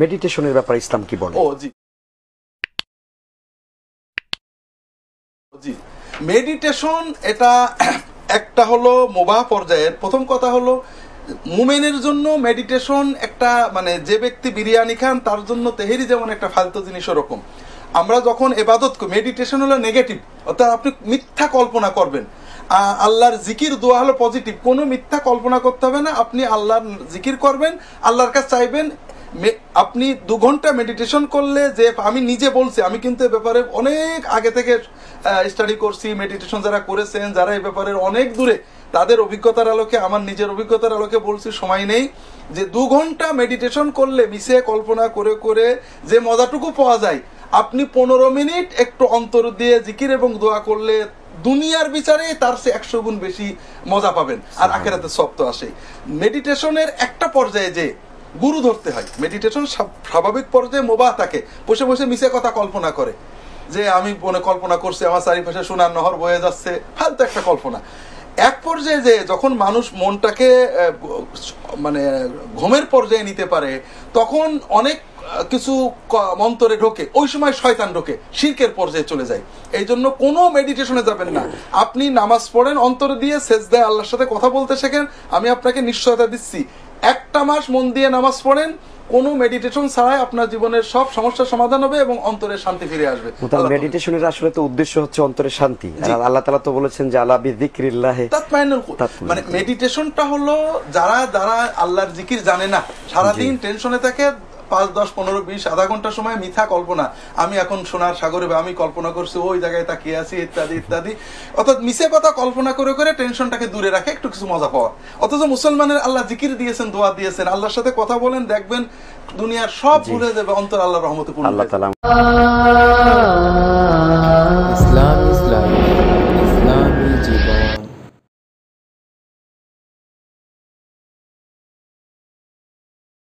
মেডিটেশনের ব্যাপারে ইসলাম কি বলে ও জি জি মেডিটেশন এটা একটা হলো মোবা পর্যায়ের প্রথম কথা হলো মুমেনের জন্য মেডিটেশন একটা মানে যে ব্যক্তি বিরিয়ানি খান তার জন্য তেহেরি যেমন একটা ফালতু জিনিস ওরকম আমরা যখন এবাদত মেডিটেশন হলো নেগেটিভ অর্থাৎ আপনি মিথ্যা কল্পনা করবেন আল্লাহর জিকির দোয়া হলো পজিটিভ কোনো মিথ্যা কল্পনা করতে হবে না আপনি আল্লাহর জিকির করবেন আল্লাহর কাছে চাইবেন আপনি দু ঘন্টা মেডিটেশন করলে যে আমি নিজে বলছি আমি কিন্তু এ ব্যাপারে অনেক আগে থেকে স্টাডি করছি মেডিটেশন যারা করেছেন যারা এ ব্যাপারে অনেক দূরে তাদের অভিজ্ঞতার আলোকে আমার নিজের অভিজ্ঞতার আলোকে বলছি সময় নেই যে দু ঘন্টা মেডিটেশন করলে মিশে কল্পনা করে করে যে মজাটুকু পাওয়া যায় আপনি পনেরো মিনিট একটু অন্তর দিয়ে জিকির এবং দোয়া করলে দুনিয়ার বিচারে তার সে একশো গুণ বেশি মজা পাবেন আর আখেরাতে সব তো আসে মেডিটেশনের একটা পর্যায়ে যে গুরু ধরতে হয় মেডিটেশন স্বাভাবিক পর্যায়ে মোবা থাকে বসে বসে মিশে কথা কল্পনা করে যে আমি মনে কল্পনা করছি আমার চারিপাশে সোনার নহর বয়ে যাচ্ছে ফালতু একটা কল্পনা এক পর্যায়ে যে যখন মানুষ মনটাকে মানে ঘুমের পর্যায়ে নিতে পারে তখন অনেক কিছু মন্তরে ঢোকে ওই সময় শয়তান ঢোকে শির্কের পর্যায়ে চলে যায় এই জন্য কোনো মেডিটেশনে যাবেন না আপনি নামাজ পড়েন অন্তর দিয়ে শেষ দেয় আল্লাহর সাথে কথা বলতে শেখেন আমি আপনাকে নিশ্চয়তা দিচ্ছি একটা মাস মন দিয়ে নামাজ পড়েন কোনো মেডিটেশন ছাড়াই আপনার জীবনের সব সমস্যার সমাধান হবে এবং অন্তরের শান্তি ফিরে আসবে মেডিটেশনের আসলে তো উদ্দেশ্য হচ্ছে অন্তরের শান্তি আল্লাহ তাআলা তো বলেছেন যে আলা বিযিকরিল্লাহ মানে মেডিটেশনটা হলো যারা যারা আল্লাহর জিকির জানে না সারা দিন টেনশনে থাকে পাঁচ দশ পনেরো বিশ আধা ঘন্টা সময় মিথ্যা কল্পনা আমি এখন সোনার সাগরে বা আমি কল্পনা করছি ওই জায়গায় তাকিয়ে আছি ইত্যাদি ইত্যাদি অর্থাৎ মিশে কথা কল্পনা করে করে টেনশনটাকে দূরে রাখে একটু কিছু মজা পাওয়া অথচ মুসলমানের আল্লাহ জিকির দিয়েছেন দোয়া দিয়েছেন আল্লাহর সাথে কথা বলেন দেখবেন দুনিয়ার সব ভুলে যাবে অন্তর আল্লাহ রহমতে আল্লাহ ইসলাম